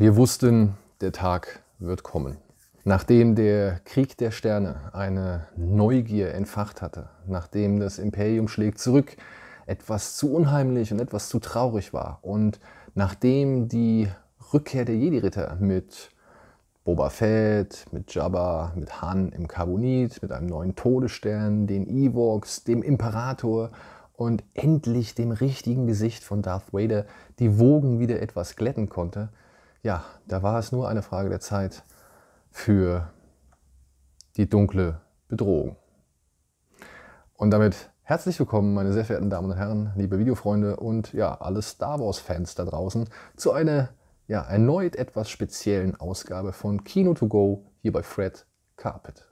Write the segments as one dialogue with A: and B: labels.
A: Wir wussten, der Tag wird kommen. Nachdem der Krieg der Sterne eine Neugier entfacht hatte, nachdem das Imperium schlägt zurück etwas zu unheimlich und etwas zu traurig war und nachdem die Rückkehr der Jedi-Ritter mit Boba Fett, mit Jabba, mit Han im Carbonit, mit einem neuen Todesstern, den Ewoks, dem Imperator und endlich dem richtigen Gesicht von Darth Vader die Wogen wieder etwas glätten konnte, ja, da war es nur eine Frage der Zeit für die dunkle Bedrohung. Und damit herzlich willkommen, meine sehr verehrten Damen und Herren, liebe Videofreunde und ja, alle Star Wars-Fans da draußen, zu einer ja, erneut etwas speziellen Ausgabe von Kino 2 Go hier bei Fred Carpet.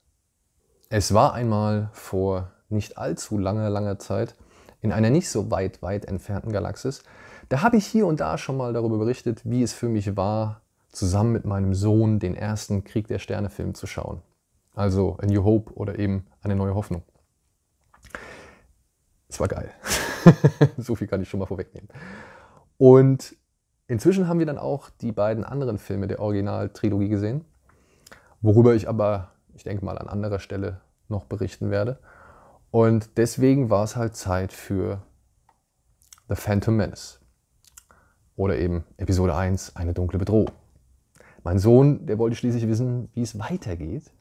A: Es war einmal vor nicht allzu langer, langer Zeit in einer nicht so weit, weit entfernten Galaxis da habe ich hier und da schon mal darüber berichtet, wie es für mich war, zusammen mit meinem Sohn den ersten Krieg der Sterne-Film zu schauen. Also A New Hope oder eben Eine neue Hoffnung. Es war geil. so viel kann ich schon mal vorwegnehmen. Und inzwischen haben wir dann auch die beiden anderen Filme der Original-Trilogie gesehen, worüber ich aber, ich denke mal, an anderer Stelle noch berichten werde. Und deswegen war es halt Zeit für The Phantom Menace. Oder eben Episode 1, eine dunkle Bedrohung. Mein Sohn, der wollte schließlich wissen, wie es weitergeht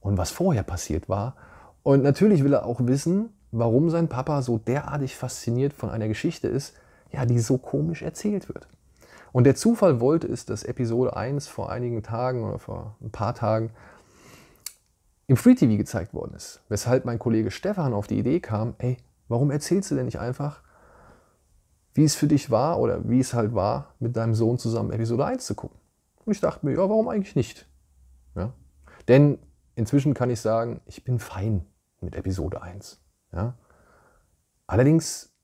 A: und was vorher passiert war. Und natürlich will er auch wissen, warum sein Papa so derartig fasziniert von einer Geschichte ist, ja, die so komisch erzählt wird. Und der Zufall wollte es, dass Episode 1 vor einigen Tagen oder vor ein paar Tagen im Free TV gezeigt worden ist. Weshalb mein Kollege Stefan auf die Idee kam, ey, warum erzählst du denn nicht einfach wie es für dich war oder wie es halt war, mit deinem Sohn zusammen Episode 1 zu gucken. Und ich dachte mir, ja, warum eigentlich nicht? Ja? Denn inzwischen kann ich sagen, ich bin fein mit Episode 1. Ja? Allerdings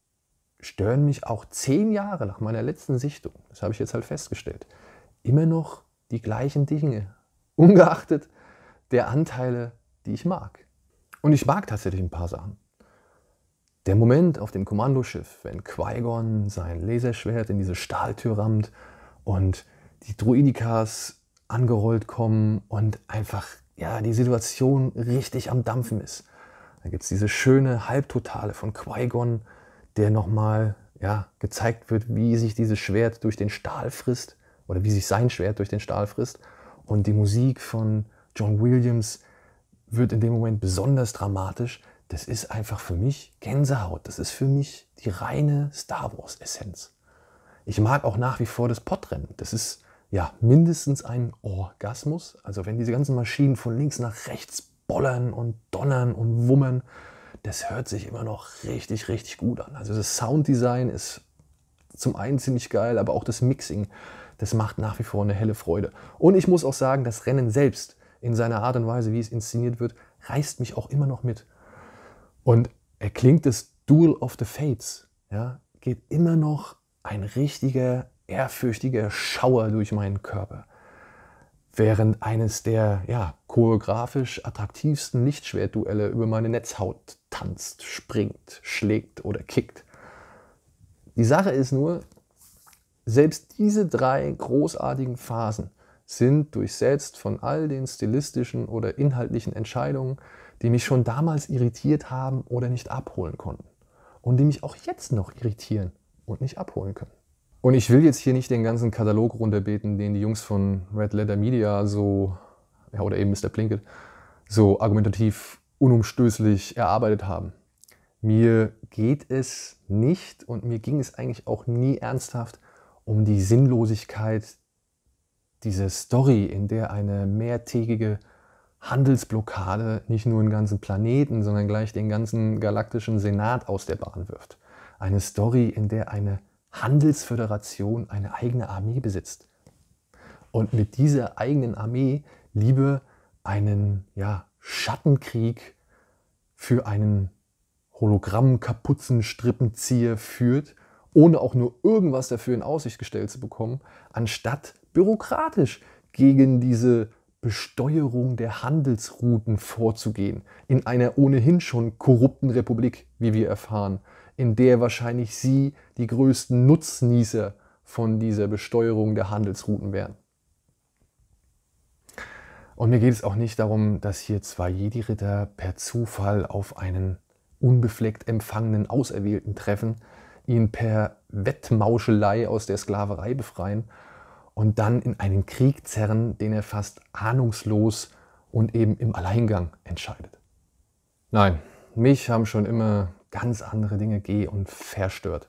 A: stören mich auch zehn Jahre nach meiner letzten Sichtung, das habe ich jetzt halt festgestellt, immer noch die gleichen Dinge, ungeachtet der Anteile, die ich mag. Und ich mag tatsächlich ein paar Sachen. Der Moment auf dem Kommandoschiff, wenn Qui-Gon sein Laserschwert in diese Stahltür rammt und die Druidikas angerollt kommen und einfach ja, die Situation richtig am Dampfen ist. Da gibt es diese schöne Halbtotale von Qui-Gon, der nochmal ja, gezeigt wird, wie sich dieses Schwert durch den Stahl frisst oder wie sich sein Schwert durch den Stahl frisst. Und die Musik von John Williams wird in dem Moment besonders dramatisch, das ist einfach für mich Gänsehaut. Das ist für mich die reine Star Wars-Essenz. Ich mag auch nach wie vor das Podrennen. Das ist ja mindestens ein Orgasmus. Also wenn diese ganzen Maschinen von links nach rechts bollern und donnern und wummern, das hört sich immer noch richtig, richtig gut an. Also das Sounddesign ist zum einen ziemlich geil, aber auch das Mixing, das macht nach wie vor eine helle Freude. Und ich muss auch sagen, das Rennen selbst in seiner Art und Weise, wie es inszeniert wird, reißt mich auch immer noch mit. Und er klingt das Duel of the Fates. Ja, geht immer noch ein richtiger, ehrfürchtiger Schauer durch meinen Körper. Während eines der ja, choreografisch attraktivsten Lichtschwertduelle über meine Netzhaut tanzt, springt, schlägt oder kickt. Die Sache ist nur, selbst diese drei großartigen Phasen sind durchsetzt von all den stilistischen oder inhaltlichen Entscheidungen, die mich schon damals irritiert haben oder nicht abholen konnten. Und die mich auch jetzt noch irritieren und nicht abholen können. Und ich will jetzt hier nicht den ganzen Katalog runterbeten, den die Jungs von Red Letter Media so, ja, oder eben Mr. Plinkett, so argumentativ unumstößlich erarbeitet haben. Mir geht es nicht und mir ging es eigentlich auch nie ernsthaft um die Sinnlosigkeit dieser Story, in der eine mehrtägige Handelsblockade nicht nur den ganzen Planeten, sondern gleich den ganzen galaktischen Senat aus der Bahn wirft. Eine Story, in der eine Handelsföderation eine eigene Armee besitzt. Und mit dieser eigenen Armee liebe einen ja, Schattenkrieg für einen Hologramm-Kapuzenstrippenzieher führt, ohne auch nur irgendwas dafür in Aussicht gestellt zu bekommen, anstatt bürokratisch gegen diese Besteuerung der Handelsrouten vorzugehen in einer ohnehin schon korrupten Republik, wie wir erfahren, in der wahrscheinlich Sie die größten Nutznießer von dieser Besteuerung der Handelsrouten wären. Und mir geht es auch nicht darum, dass hier zwei Jedi-Ritter per Zufall auf einen unbefleckt empfangenen Auserwählten treffen, ihn per Wettmauschelei aus der Sklaverei befreien und dann in einen Krieg zerren, den er fast ahnungslos und eben im Alleingang entscheidet. Nein, mich haben schon immer ganz andere Dinge geh- und verstört.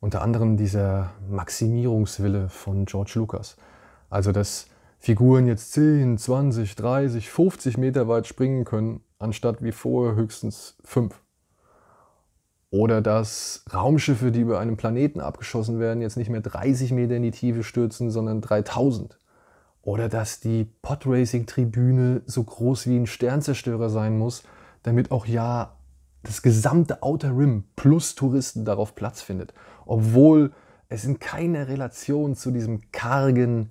A: Unter anderem dieser Maximierungswille von George Lucas. Also, dass Figuren jetzt 10, 20, 30, 50 Meter weit springen können, anstatt wie vorher höchstens 5. Oder dass Raumschiffe, die über einem Planeten abgeschossen werden, jetzt nicht mehr 30 Meter in die Tiefe stürzen, sondern 3000. Oder dass die Podracing-Tribüne so groß wie ein Sternzerstörer sein muss, damit auch ja das gesamte Outer Rim plus Touristen darauf Platz findet. Obwohl es in keiner Relation zu diesem kargen,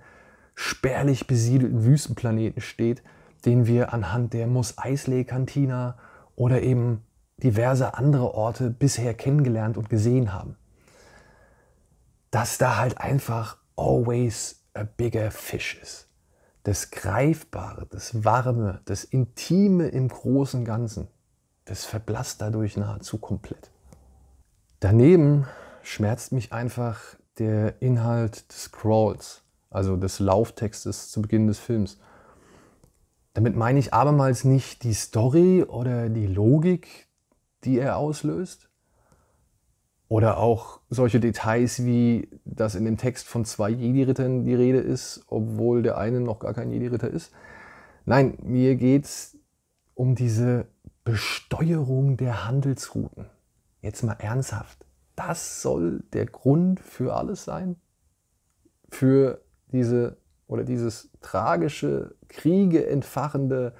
A: spärlich besiedelten Wüstenplaneten steht, den wir anhand der Mos Eisley Cantina oder eben diverse andere Orte bisher kennengelernt und gesehen haben. Dass da halt einfach always a bigger fish ist. Das Greifbare, das Warme, das Intime im großen Ganzen, das verblasst dadurch nahezu komplett. Daneben schmerzt mich einfach der Inhalt des Crawls, also des Lauftextes zu Beginn des Films. Damit meine ich abermals nicht die Story oder die Logik, die er auslöst. Oder auch solche Details wie, dass in dem Text von zwei Jedi-Rittern die Rede ist, obwohl der eine noch gar kein Jedi-Ritter ist. Nein, mir geht es um diese Besteuerung der Handelsrouten. Jetzt mal ernsthaft. Das soll der Grund für alles sein? Für diese oder dieses tragische, Kriege entfachende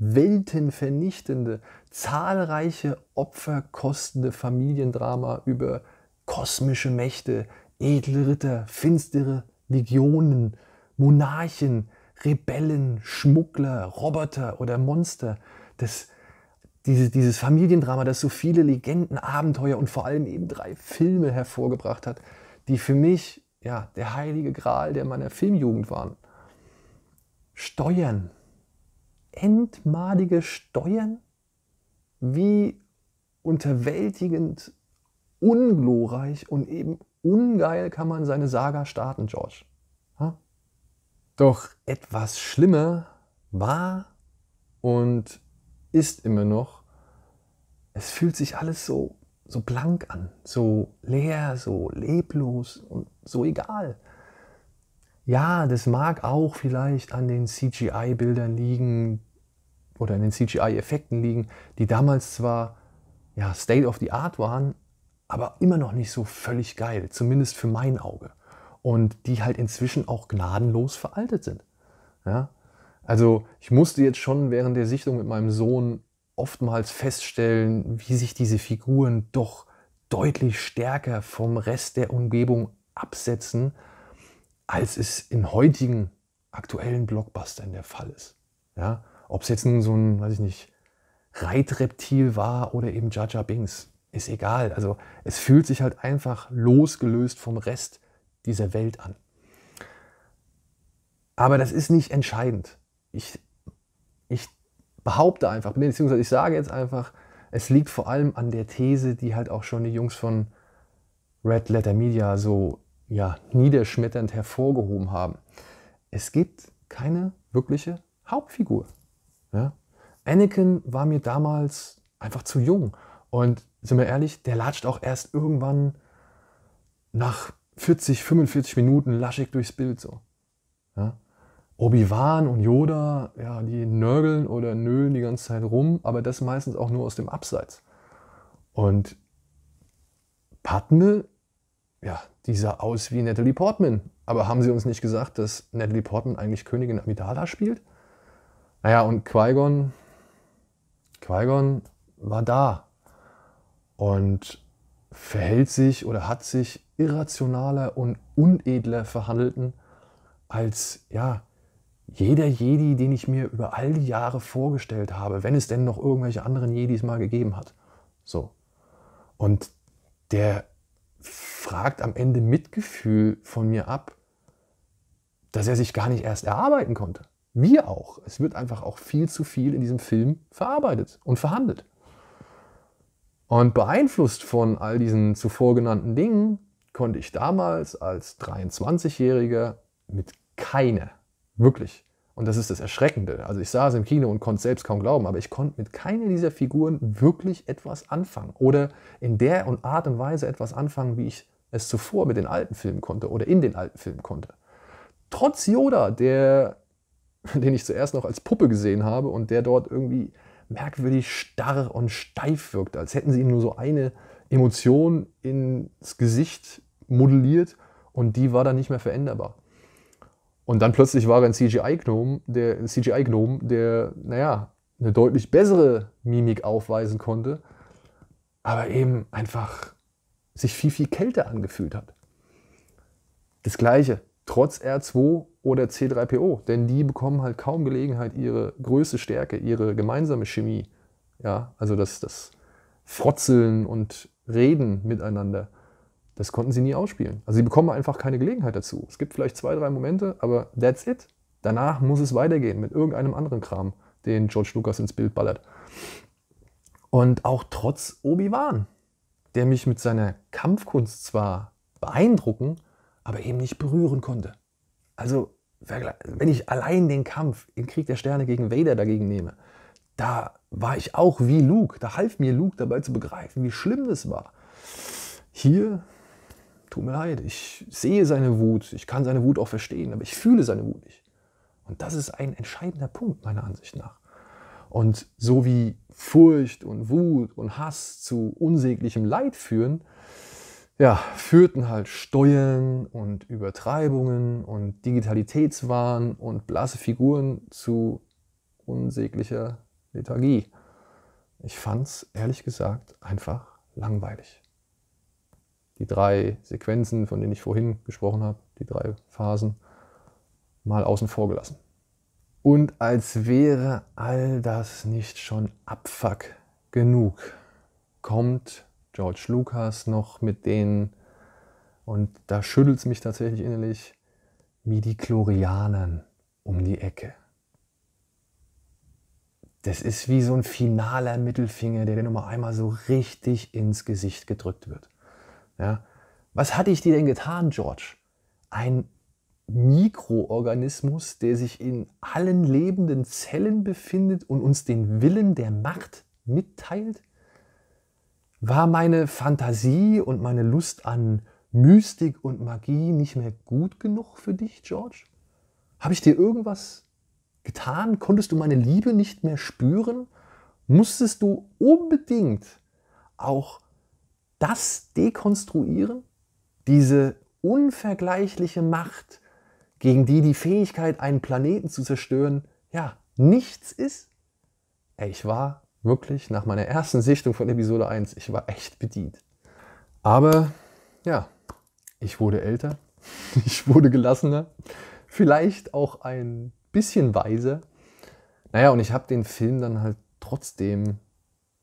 A: weltenvernichtende, zahlreiche Opfer kostende Familiendrama über kosmische Mächte, edle Ritter, finstere Legionen, Monarchen, Rebellen, Schmuggler, Roboter oder Monster. Das, dieses, dieses Familiendrama, das so viele Legenden, Abenteuer und vor allem eben drei Filme hervorgebracht hat, die für mich ja, der heilige Gral der meiner Filmjugend waren. Steuern endmalige Steuern? Wie unterwältigend, unglorreich und eben ungeil kann man seine Saga starten, George. Ha? Doch etwas schlimmer war und ist immer noch, es fühlt sich alles so, so blank an, so leer, so leblos und so egal. Ja, das mag auch vielleicht an den CGI-Bildern liegen oder an den CGI-Effekten liegen, die damals zwar ja, State of the Art waren, aber immer noch nicht so völlig geil, zumindest für mein Auge. Und die halt inzwischen auch gnadenlos veraltet sind. Ja? Also ich musste jetzt schon während der Sichtung mit meinem Sohn oftmals feststellen, wie sich diese Figuren doch deutlich stärker vom Rest der Umgebung absetzen, als es im heutigen aktuellen Blockbuster in der Fall ist. Ja? Ob es jetzt nun so ein, weiß ich nicht, Reitreptil war oder eben Jaja Bings, ist egal. Also es fühlt sich halt einfach losgelöst vom Rest dieser Welt an. Aber das ist nicht entscheidend. Ich, ich behaupte einfach, beziehungsweise ich sage jetzt einfach, es liegt vor allem an der These, die halt auch schon die Jungs von Red Letter Media so ja, niederschmetternd hervorgehoben haben. Es gibt keine wirkliche Hauptfigur. Ja? Anakin war mir damals einfach zu jung. Und sind wir ehrlich, der latscht auch erst irgendwann nach 40, 45 Minuten laschig durchs Bild so. Ja? Obi-Wan und Yoda, ja, die nörgeln oder nölen die ganze Zeit rum, aber das meistens auch nur aus dem Abseits. Und Padme, ja, die sah aus wie Natalie Portman. Aber haben sie uns nicht gesagt, dass Natalie Portman eigentlich Königin Amidala spielt? Naja, und Qui-Gon, Qui-Gon war da und verhält sich oder hat sich irrationaler und unedler verhandelten als, ja, jeder Jedi, den ich mir über all die Jahre vorgestellt habe, wenn es denn noch irgendwelche anderen Jedis mal gegeben hat. So. Und der fragt am Ende Mitgefühl von mir ab, dass er sich gar nicht erst erarbeiten konnte. Wir auch. Es wird einfach auch viel zu viel in diesem Film verarbeitet und verhandelt. Und beeinflusst von all diesen zuvor genannten Dingen konnte ich damals als 23-Jähriger mit keiner, wirklich und das ist das Erschreckende. Also ich saß im Kino und konnte selbst kaum glauben, aber ich konnte mit keiner dieser Figuren wirklich etwas anfangen oder in der und Art und Weise etwas anfangen, wie ich es zuvor mit den alten Filmen konnte oder in den alten Filmen konnte. Trotz Yoda, der, den ich zuerst noch als Puppe gesehen habe und der dort irgendwie merkwürdig starr und steif wirkt, als hätten sie ihm nur so eine Emotion ins Gesicht modelliert und die war dann nicht mehr veränderbar. Und dann plötzlich war er ein cgi gnome der, cgi der, naja, eine deutlich bessere Mimik aufweisen konnte, aber eben einfach sich viel, viel kälter angefühlt hat. Das Gleiche, trotz R2 oder C3PO, denn die bekommen halt kaum Gelegenheit, ihre größte Stärke, ihre gemeinsame Chemie, ja, also das, das Frotzeln und Reden miteinander das konnten sie nie ausspielen. Also sie bekommen einfach keine Gelegenheit dazu. Es gibt vielleicht zwei, drei Momente, aber that's it. Danach muss es weitergehen mit irgendeinem anderen Kram, den George Lucas ins Bild ballert. Und auch trotz Obi-Wan, der mich mit seiner Kampfkunst zwar beeindrucken, aber eben nicht berühren konnte. Also, also wenn ich allein den Kampf im Krieg der Sterne gegen Vader dagegen nehme, da war ich auch wie Luke. Da half mir Luke dabei zu begreifen, wie schlimm das war. Hier tut mir leid, ich sehe seine Wut, ich kann seine Wut auch verstehen, aber ich fühle seine Wut nicht. Und das ist ein entscheidender Punkt meiner Ansicht nach. Und so wie Furcht und Wut und Hass zu unsäglichem Leid führen, ja, führten halt Steuern und Übertreibungen und Digitalitätswahn und blasse Figuren zu unsäglicher Lethargie. Ich fand's ehrlich gesagt einfach langweilig die drei Sequenzen, von denen ich vorhin gesprochen habe, die drei Phasen, mal außen vor gelassen. Und als wäre all das nicht schon Abfuck genug, kommt George Lucas noch mit den, und da schüttelt es mich tatsächlich innerlich, Midi-Chlorianern um die Ecke. Das ist wie so ein finaler Mittelfinger, der dir nochmal einmal so richtig ins Gesicht gedrückt wird. Ja. Was hatte ich dir denn getan, George? Ein Mikroorganismus, der sich in allen lebenden Zellen befindet und uns den Willen der Macht mitteilt? War meine Fantasie und meine Lust an Mystik und Magie nicht mehr gut genug für dich, George? Habe ich dir irgendwas getan? Konntest du meine Liebe nicht mehr spüren? Musstest du unbedingt auch das dekonstruieren, diese unvergleichliche Macht, gegen die die Fähigkeit, einen Planeten zu zerstören, ja, nichts ist? Ich war wirklich nach meiner ersten Sichtung von Episode 1, ich war echt bedient. Aber ja, ich wurde älter, ich wurde gelassener, vielleicht auch ein bisschen weiser. Naja, und ich habe den Film dann halt trotzdem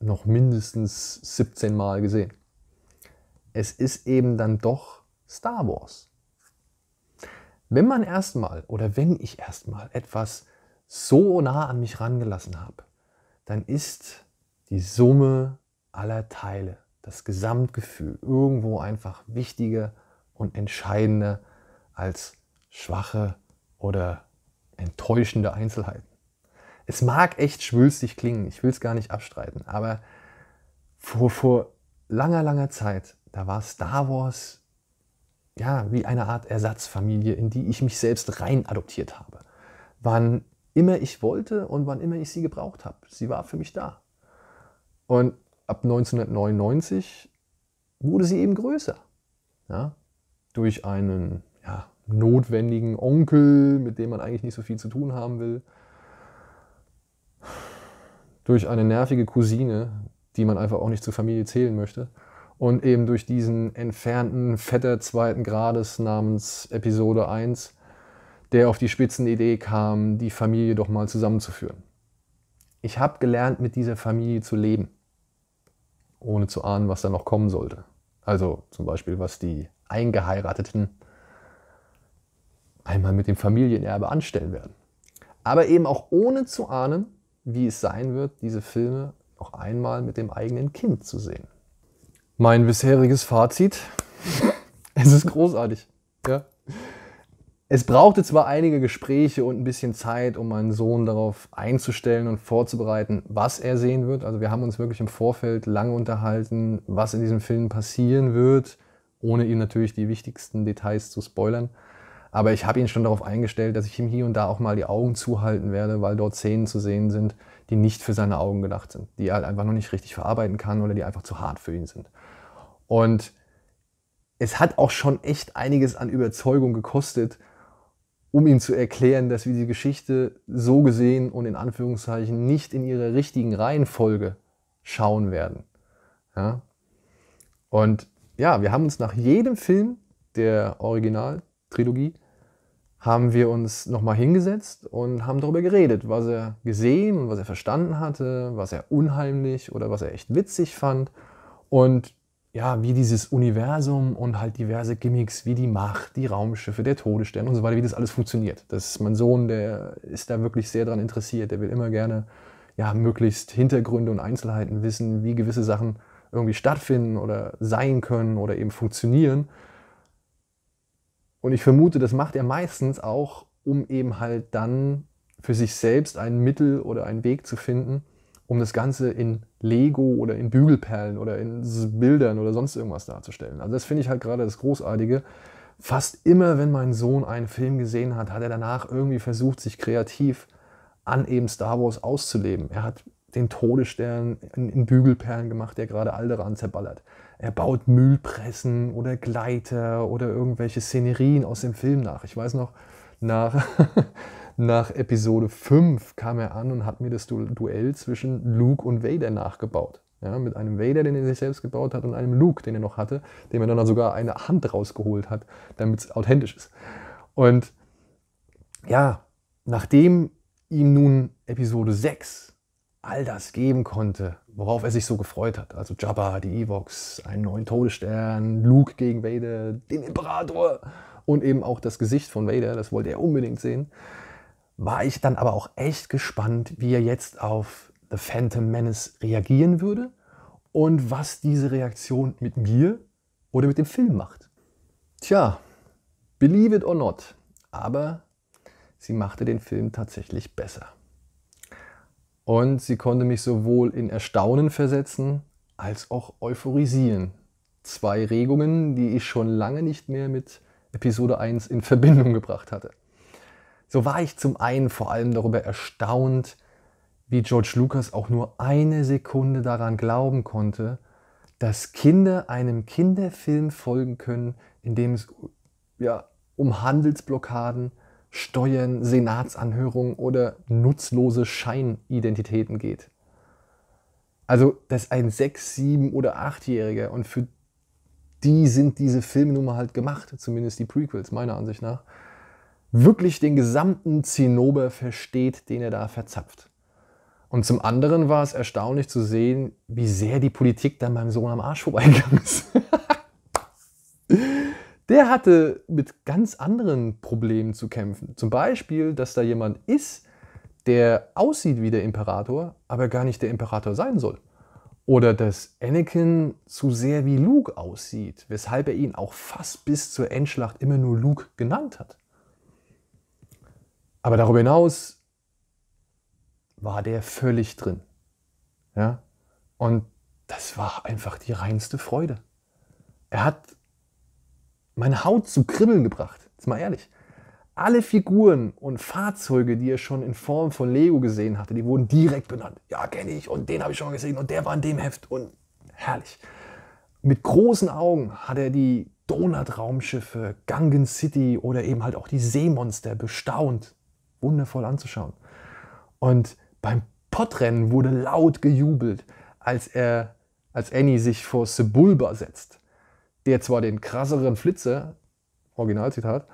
A: noch mindestens 17 Mal gesehen es ist eben dann doch Star Wars. Wenn man erstmal oder wenn ich erstmal etwas so nah an mich rangelassen habe, dann ist die Summe aller Teile, das Gesamtgefühl irgendwo einfach wichtiger und entscheidender als schwache oder enttäuschende Einzelheiten. Es mag echt schwülstig klingen, ich will es gar nicht abstreiten, aber vor, vor langer, langer Zeit da war Star Wars ja wie eine Art Ersatzfamilie, in die ich mich selbst rein adoptiert habe. Wann immer ich wollte und wann immer ich sie gebraucht habe. Sie war für mich da. Und ab 1999 wurde sie eben größer. Ja? Durch einen ja, notwendigen Onkel, mit dem man eigentlich nicht so viel zu tun haben will. Durch eine nervige Cousine, die man einfach auch nicht zur Familie zählen möchte. Und eben durch diesen entfernten Vetter zweiten Grades namens Episode 1, der auf die Spitzenidee kam, die Familie doch mal zusammenzuführen. Ich habe gelernt, mit dieser Familie zu leben, ohne zu ahnen, was da noch kommen sollte. Also zum Beispiel, was die Eingeheirateten einmal mit dem Familienerbe anstellen werden. Aber eben auch ohne zu ahnen, wie es sein wird, diese Filme noch einmal mit dem eigenen Kind zu sehen. Mein bisheriges Fazit, es ist großartig. Ja. Es brauchte zwar einige Gespräche und ein bisschen Zeit, um meinen Sohn darauf einzustellen und vorzubereiten, was er sehen wird. Also wir haben uns wirklich im Vorfeld lange unterhalten, was in diesem Film passieren wird, ohne ihm natürlich die wichtigsten Details zu spoilern. Aber ich habe ihn schon darauf eingestellt, dass ich ihm hier und da auch mal die Augen zuhalten werde, weil dort Szenen zu sehen sind, die nicht für seine Augen gedacht sind, die er halt einfach noch nicht richtig verarbeiten kann oder die einfach zu hart für ihn sind. Und es hat auch schon echt einiges an Überzeugung gekostet, um ihm zu erklären, dass wir die Geschichte so gesehen und in Anführungszeichen nicht in ihrer richtigen Reihenfolge schauen werden. Ja? Und ja, wir haben uns nach jedem Film der Originaltrilogie haben wir uns nochmal hingesetzt und haben darüber geredet, was er gesehen und was er verstanden hatte, was er unheimlich oder was er echt witzig fand. Und ja, wie dieses Universum und halt diverse Gimmicks, wie die Macht, die Raumschiffe, der Todesstern und so weiter, wie das alles funktioniert. Das ist mein Sohn, der ist da wirklich sehr daran interessiert, der will immer gerne ja, möglichst Hintergründe und Einzelheiten wissen, wie gewisse Sachen irgendwie stattfinden oder sein können oder eben funktionieren. Und ich vermute, das macht er meistens auch, um eben halt dann für sich selbst ein Mittel oder einen Weg zu finden, um das Ganze in Lego oder in Bügelperlen oder in Bildern oder sonst irgendwas darzustellen. Also das finde ich halt gerade das Großartige. Fast immer, wenn mein Sohn einen Film gesehen hat, hat er danach irgendwie versucht, sich kreativ an eben Star Wars auszuleben. Er hat den Todesstern in, in Bügelperlen gemacht, der gerade Alderan zerballert. Er baut Mühlpressen oder Gleiter oder irgendwelche Szenerien aus dem Film nach. Ich weiß noch, nach Nach Episode 5 kam er an und hat mir das Duell zwischen Luke und Vader nachgebaut. Ja, mit einem Vader, den er sich selbst gebaut hat, und einem Luke, den er noch hatte, dem er dann also sogar eine Hand rausgeholt hat, damit es authentisch ist. Und ja, nachdem ihm nun Episode 6 all das geben konnte, worauf er sich so gefreut hat, also Jabba, die Evox, einen neuen Todesstern, Luke gegen Vader, den Imperator und eben auch das Gesicht von Vader, das wollte er unbedingt sehen, war ich dann aber auch echt gespannt, wie er jetzt auf The Phantom Menace reagieren würde und was diese Reaktion mit mir oder mit dem Film macht. Tja, believe it or not, aber sie machte den Film tatsächlich besser. Und sie konnte mich sowohl in Erstaunen versetzen als auch euphorisieren. Zwei Regungen, die ich schon lange nicht mehr mit Episode 1 in Verbindung gebracht hatte. So war ich zum einen vor allem darüber erstaunt, wie George Lucas auch nur eine Sekunde daran glauben konnte, dass Kinder einem Kinderfilm folgen können, in dem es ja, um Handelsblockaden, Steuern, Senatsanhörungen oder nutzlose Scheinidentitäten geht. Also, dass ein 6, 7 oder 8-Jähriger und für die sind diese Filme nun mal halt gemacht, zumindest die Prequels meiner Ansicht nach, wirklich den gesamten Zinnober versteht, den er da verzapft. Und zum anderen war es erstaunlich zu sehen, wie sehr die Politik dann beim Sohn am Arsch vorbeigegangen ist. Der hatte mit ganz anderen Problemen zu kämpfen. Zum Beispiel, dass da jemand ist, der aussieht wie der Imperator, aber gar nicht der Imperator sein soll. Oder dass Anakin zu sehr wie Luke aussieht, weshalb er ihn auch fast bis zur Endschlacht immer nur Luke genannt hat. Aber darüber hinaus war der völlig drin. Ja? Und das war einfach die reinste Freude. Er hat meine Haut zu kribbeln gebracht, jetzt mal ehrlich. Alle Figuren und Fahrzeuge, die er schon in Form von Lego gesehen hatte, die wurden direkt benannt. Ja, kenne ich und den habe ich schon gesehen und der war in dem Heft und herrlich. Mit großen Augen hat er die Donut-Raumschiffe, Gangen City oder eben halt auch die Seemonster bestaunt wundervoll anzuschauen. Und beim Potrennen wurde laut gejubelt, als er, als Annie sich vor Sebulba setzt, der zwar den krasseren Flitzer, Originalzitat,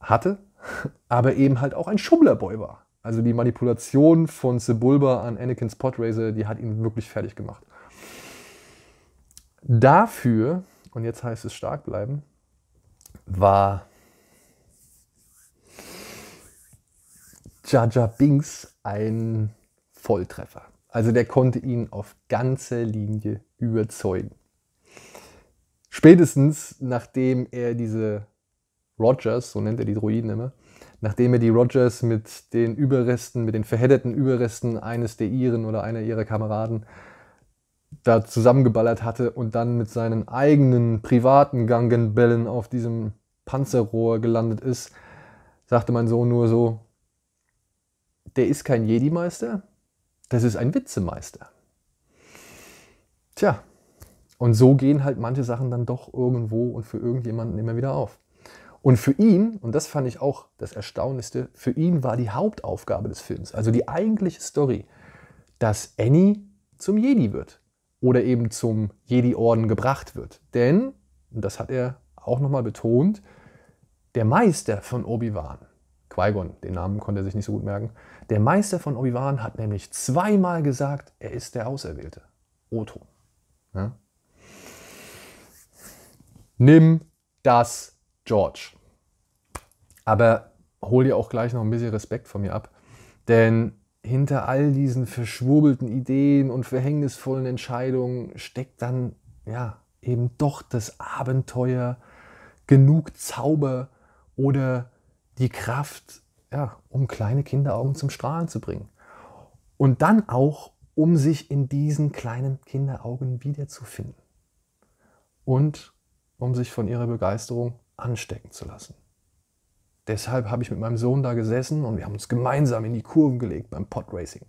A: hatte, aber eben halt auch ein Schummlerboy war. Also die Manipulation von Sebulba an Anakins Podracer, die hat ihn wirklich fertig gemacht. Dafür, und jetzt heißt es stark bleiben, war Jaja Binks ein Volltreffer. Also der konnte ihn auf ganze Linie überzeugen. Spätestens nachdem er diese Rogers, so nennt er die Droiden immer, nachdem er die Rogers mit den Überresten, mit den verhedderten Überresten eines der ihren oder einer ihrer Kameraden da zusammengeballert hatte und dann mit seinen eigenen privaten Gangenbällen auf diesem Panzerrohr gelandet ist, sagte mein Sohn nur so, der ist kein Jedi-Meister, das ist ein Witzemeister. Tja, und so gehen halt manche Sachen dann doch irgendwo und für irgendjemanden immer wieder auf. Und für ihn, und das fand ich auch das Erstaunlichste, für ihn war die Hauptaufgabe des Films, also die eigentliche Story, dass Annie zum Jedi wird oder eben zum Jedi-Orden gebracht wird. Denn, und das hat er auch nochmal betont, der Meister von Obi-Wan Qui-Gon, den Namen konnte er sich nicht so gut merken. Der Meister von Obi-Wan hat nämlich zweimal gesagt, er ist der Auserwählte. Oto. Ja? Nimm das, George. Aber hol dir auch gleich noch ein bisschen Respekt von mir ab. Denn hinter all diesen verschwurbelten Ideen und verhängnisvollen Entscheidungen steckt dann ja eben doch das Abenteuer, genug Zauber oder die Kraft, ja, um kleine Kinderaugen zum Strahlen zu bringen. Und dann auch, um sich in diesen kleinen Kinderaugen wiederzufinden. Und um sich von ihrer Begeisterung anstecken zu lassen. Deshalb habe ich mit meinem Sohn da gesessen und wir haben uns gemeinsam in die Kurven gelegt beim Podracing.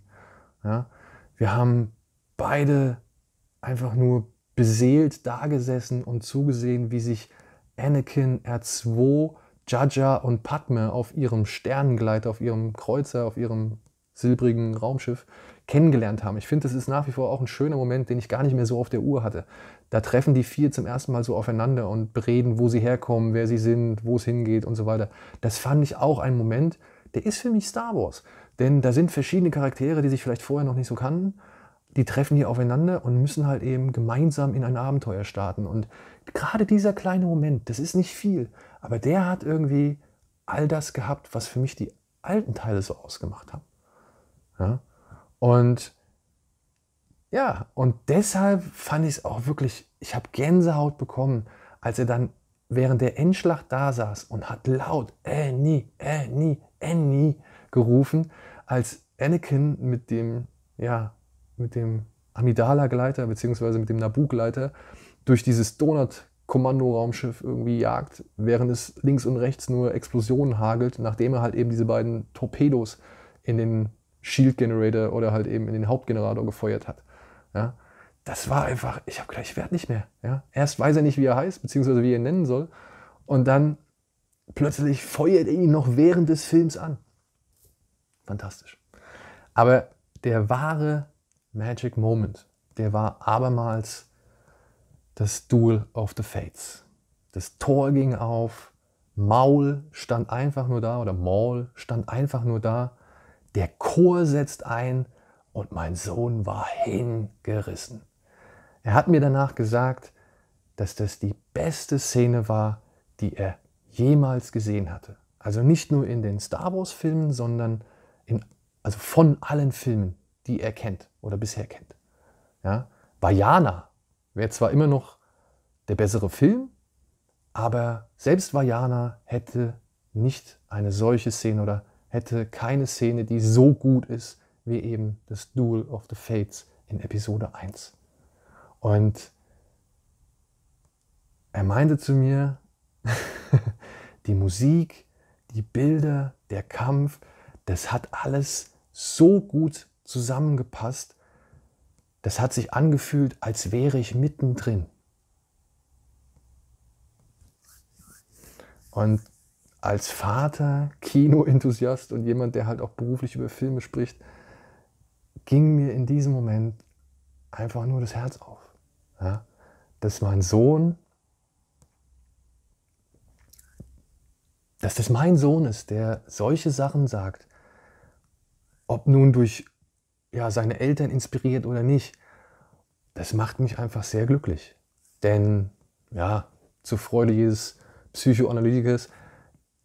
A: Ja, wir haben beide einfach nur beseelt da gesessen und zugesehen, wie sich Anakin R2 Jaja und Padme auf ihrem Sternengleiter, auf ihrem Kreuzer, auf ihrem silbrigen Raumschiff kennengelernt haben. Ich finde, das ist nach wie vor auch ein schöner Moment, den ich gar nicht mehr so auf der Uhr hatte. Da treffen die vier zum ersten Mal so aufeinander und bereden, wo sie herkommen, wer sie sind, wo es hingeht und so weiter. Das fand ich auch ein Moment, der ist für mich Star Wars. Denn da sind verschiedene Charaktere, die sich vielleicht vorher noch nicht so kannten, die treffen hier aufeinander und müssen halt eben gemeinsam in ein Abenteuer starten. Und gerade dieser kleine Moment, das ist nicht viel, aber der hat irgendwie all das gehabt, was für mich die alten Teile so ausgemacht haben. Ja? Und ja, und deshalb fand ich es auch wirklich, ich habe Gänsehaut bekommen, als er dann während der Endschlacht da saß und hat laut Annie, äh, Annie, äh, Annie äh, gerufen, als Anakin mit dem, ja, mit dem Amidala-Gleiter beziehungsweise mit dem Naboo-Gleiter durch dieses Donut Kommandoraumschiff irgendwie jagt, während es links und rechts nur Explosionen hagelt, nachdem er halt eben diese beiden Torpedos in den Shield Generator oder halt eben in den Hauptgenerator gefeuert hat. Ja, das war einfach, ich habe gleich wert nicht mehr. Ja, erst weiß er nicht, wie er heißt, beziehungsweise wie er ihn nennen soll, und dann plötzlich feuert er ihn noch während des Films an. Fantastisch. Aber der wahre Magic Moment, der war abermals das Duel of the Fates. Das Tor ging auf, Maul stand einfach nur da oder Maul stand einfach nur da. Der Chor setzt ein und mein Sohn war hingerissen. Er hat mir danach gesagt, dass das die beste Szene war, die er jemals gesehen hatte. Also nicht nur in den Star Wars Filmen, sondern in, also von allen Filmen, die er kennt oder bisher kennt. Ja? Vajana Wäre zwar immer noch der bessere Film, aber selbst Vajana hätte nicht eine solche Szene oder hätte keine Szene, die so gut ist wie eben das Duel of the Fates in Episode 1. Und er meinte zu mir, die Musik, die Bilder, der Kampf, das hat alles so gut zusammengepasst, das hat sich angefühlt, als wäre ich mittendrin. Und als Vater, Kinoenthusiast und jemand, der halt auch beruflich über Filme spricht, ging mir in diesem Moment einfach nur das Herz auf. Ja? Dass mein Sohn, dass das mein Sohn ist, der solche Sachen sagt, ob nun durch ja, seine Eltern inspiriert oder nicht, das macht mich einfach sehr glücklich. Denn ja, zur Freude jedes Psychoanalytikers,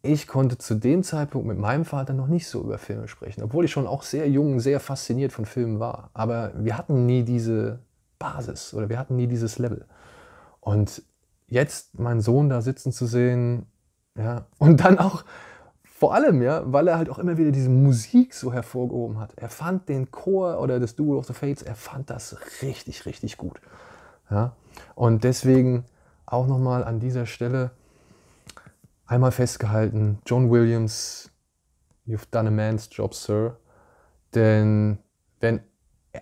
A: ich konnte zu dem Zeitpunkt mit meinem Vater noch nicht so über Filme sprechen, obwohl ich schon auch sehr jung, sehr fasziniert von Filmen war. Aber wir hatten nie diese Basis oder wir hatten nie dieses Level. Und jetzt meinen Sohn da sitzen zu sehen, ja, und dann auch vor allem, ja, weil er halt auch immer wieder diese Musik so hervorgehoben hat. Er fand den Chor oder das Duel of the Fates, er fand das richtig, richtig gut. Ja? Und deswegen auch nochmal an dieser Stelle einmal festgehalten, John Williams, you've done a man's job, sir. Denn wenn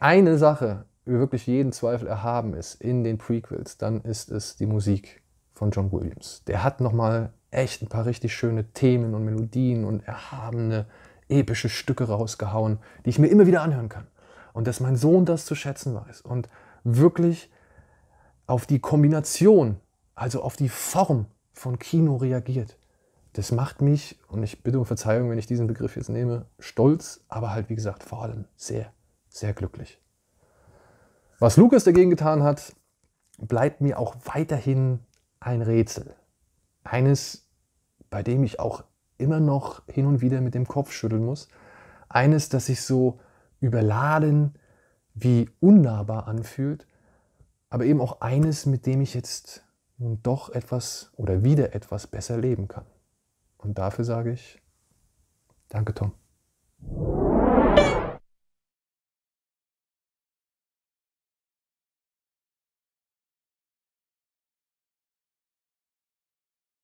A: eine Sache wirklich jeden Zweifel erhaben ist in den Prequels, dann ist es die Musik von John Williams. Der hat nochmal echt ein paar richtig schöne Themen und Melodien und erhabene, epische Stücke rausgehauen, die ich mir immer wieder anhören kann. Und dass mein Sohn das zu schätzen weiß und wirklich auf die Kombination, also auf die Form von Kino reagiert. Das macht mich, und ich bitte um Verzeihung, wenn ich diesen Begriff jetzt nehme, stolz, aber halt wie gesagt vor allem sehr, sehr glücklich. Was Lukas dagegen getan hat, bleibt mir auch weiterhin ein Rätsel. Eines, bei dem ich auch immer noch hin und wieder mit dem Kopf schütteln muss. Eines, das sich so überladen wie unnahbar anfühlt, aber eben auch eines, mit dem ich jetzt nun doch etwas oder wieder etwas besser leben kann. Und dafür sage ich, danke Tom.